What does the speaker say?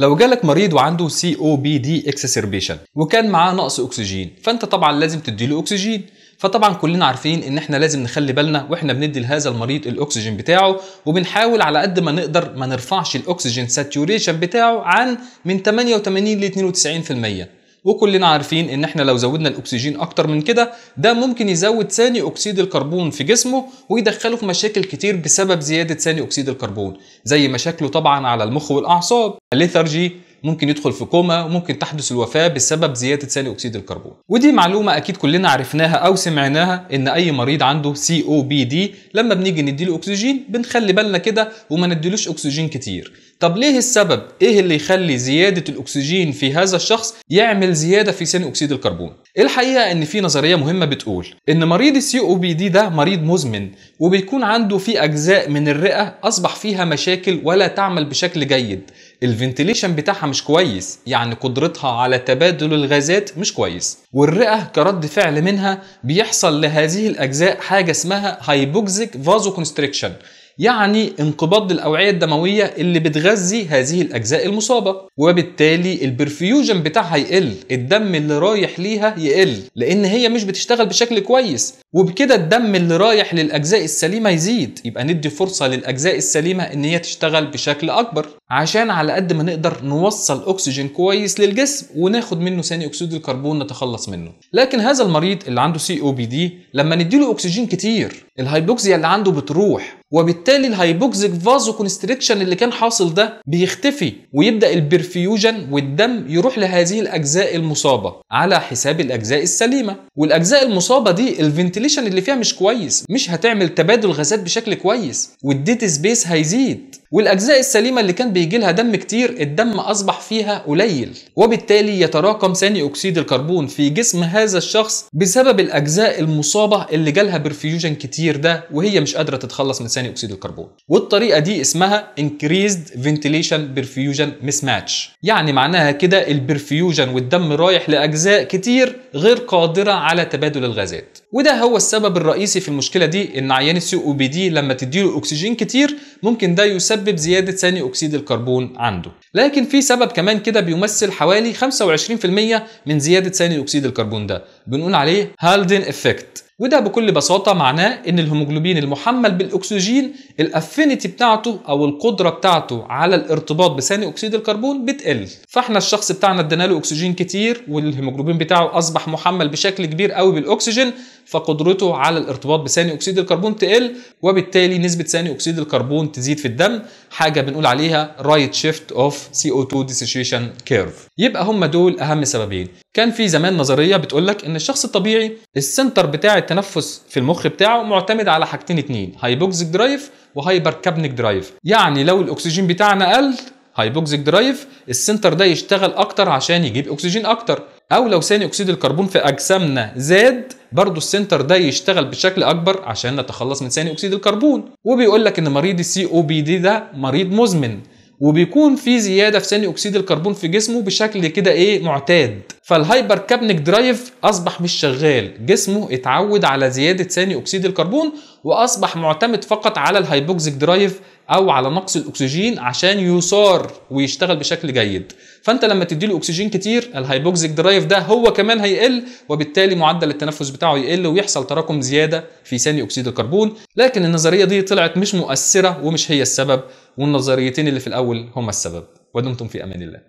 لو جالك مريض وعنده سي او بي دي اكسسربيشن وكان معاه نقص اكسجين فانت طبعا لازم تديله اكسجين فطبعا كلنا عارفين ان احنا لازم نخلي بالنا واحنا بندي لهذا المريض الاكسجين بتاعه وبنحاول على قد ما نقدر ما نرفعش الاكسجين ساتيوريشن بتاعه عن من 88 ل 92% وكلنا عارفين ان احنا لو زودنا الاكسجين اكتر من كده ده ممكن يزود ثاني اكسيد الكربون في جسمه ويدخله في مشاكل كتير بسبب زياده ثاني اكسيد الكربون زي مشاكله طبعا على المخ والاعصاب الليثرجي ممكن يدخل في كوما وممكن تحدث الوفاه بسبب زياده ثاني اكسيد الكربون ودي معلومه اكيد كلنا عرفناها او سمعناها ان اي مريض عنده سي او بي دي لما بنيجي نديله اكسجين بنخلي بالنا كده وما نديلوش اكسجين كتير طب ليه السبب ايه اللي يخلي زياده الاكسجين في هذا الشخص يعمل زياده في ثاني اكسيد الكربون إيه الحقيقه ان في نظريه مهمه بتقول ان مريض السي او بي دي ده مريض مزمن وبيكون عنده في اجزاء من الرئه اصبح فيها مشاكل ولا تعمل بشكل جيد الفنتيليشن بتاعها مش كويس يعني قدرتها على تبادل الغازات مش كويس والرئه كرد فعل منها بيحصل لهذه الاجزاء حاجه اسمها هايبوكزيك فازو كونستريكشن يعني انقباض الاوعيه الدمويه اللي بتغذي هذه الاجزاء المصابه وبالتالي البرفيوجن بتاعها يقل الدم اللي رايح ليها يقل لان هي مش بتشتغل بشكل كويس وبكده الدم اللي رايح للاجزاء السليمه يزيد يبقى ندي فرصه للاجزاء السليمه ان هي تشتغل بشكل اكبر عشان على قد ما نقدر نوصل اكسجين كويس للجسم وناخد منه ثاني اكسيد الكربون نتخلص منه لكن هذا المريض اللي عنده سي او بي دي لما نديله اكسجين كتير الهايبوكسيا اللي عنده بتروح وبالتالي الهايبوكسيك فازو كونستريكشن اللي كان حاصل ده بيختفي ويبدا البرفيوجن والدم يروح لهذه الاجزاء المصابه على حساب الاجزاء السليمه والاجزاء المصابه دي الفنت الفنتيليشن اللي فيها مش كويس مش هتعمل تبادل غازات بشكل كويس والديت سبيس هيزيد والاجزاء السليمه اللي كان بيجي لها دم كتير الدم اصبح فيها قليل وبالتالي يتراكم ثاني اكسيد الكربون في جسم هذا الشخص بسبب الاجزاء المصابه اللي جالها برفيوجن كتير ده وهي مش قادره تتخلص من ثاني اكسيد الكربون والطريقه دي اسمها increased ventilation perfusion mismatch يعني معناها كده البرفيوجن والدم رايح لاجزاء كتير غير قادره على تبادل الغازات وده هو السبب الرئيسي في المشكله دي ان عيان السي او بي دي لما تديله اكسجين كتير ممكن ده يسبب زياده ثاني اكسيد الكربون عنده لكن في سبب كمان كده بيمثل حوالي 25% من زياده ثاني اكسيد الكربون ده بنقول عليه هالدن افكت وده بكل بساطة معناه إن الهيموجلوبين المحمل بالأكسجين الأفينيتي بتاعته أو القدرة بتاعته على الارتباط بثاني أكسيد الكربون بتقل، فإحنا الشخص بتاعنا ادينا له أكسجين كتير والهيموجلوبين بتاعه أصبح محمل بشكل كبير قوي بالأكسجين فقدرته على الارتباط بثاني اكسيد الكربون تقل وبالتالي نسبه ثاني اكسيد الكربون تزيد في الدم حاجه بنقول عليها رايت شيفت اوف سي او 2 ديسيشيشن كيرف يبقى هم دول اهم سببين كان في زمان نظريه بتقول لك ان الشخص الطبيعي السنتر بتاع التنفس في المخ بتاعه معتمد على حاجتين اتنين هايبوكسيك درايف وهايبر كابنيك درايف يعني لو الاكسجين بتاعنا قل هايبوكسيك درايف السنتر ده يشتغل اكتر عشان يجيب اكسجين اكتر او لو ثاني اكسيد الكربون في اجسامنا زاد برضه السنتر ده يشتغل بشكل اكبر عشان نتخلص من ثاني اكسيد الكربون وبيقول لك ان مريض السي او بي دي ده مريض مزمن وبيكون في زياده في ثاني اكسيد الكربون في جسمه بشكل كده ايه معتاد فالهايبر كابنيك درايف اصبح مش شغال جسمه اتعود على زياده ثاني اكسيد الكربون واصبح معتمد فقط على الهايبوكسيك درايف او على نقص الاكسجين عشان يثار ويشتغل بشكل جيد فانت لما تدي له اكسجين كتير الهايبوكسيك درايف ده هو كمان هيقل وبالتالي معدل التنفس بتاعه يقل ويحصل تراكم زياده في ثاني اكسيد الكربون لكن النظريه دي طلعت مش مؤثره ومش هي السبب والنظريتين اللي في الاول هما السبب ودمتم في امان الله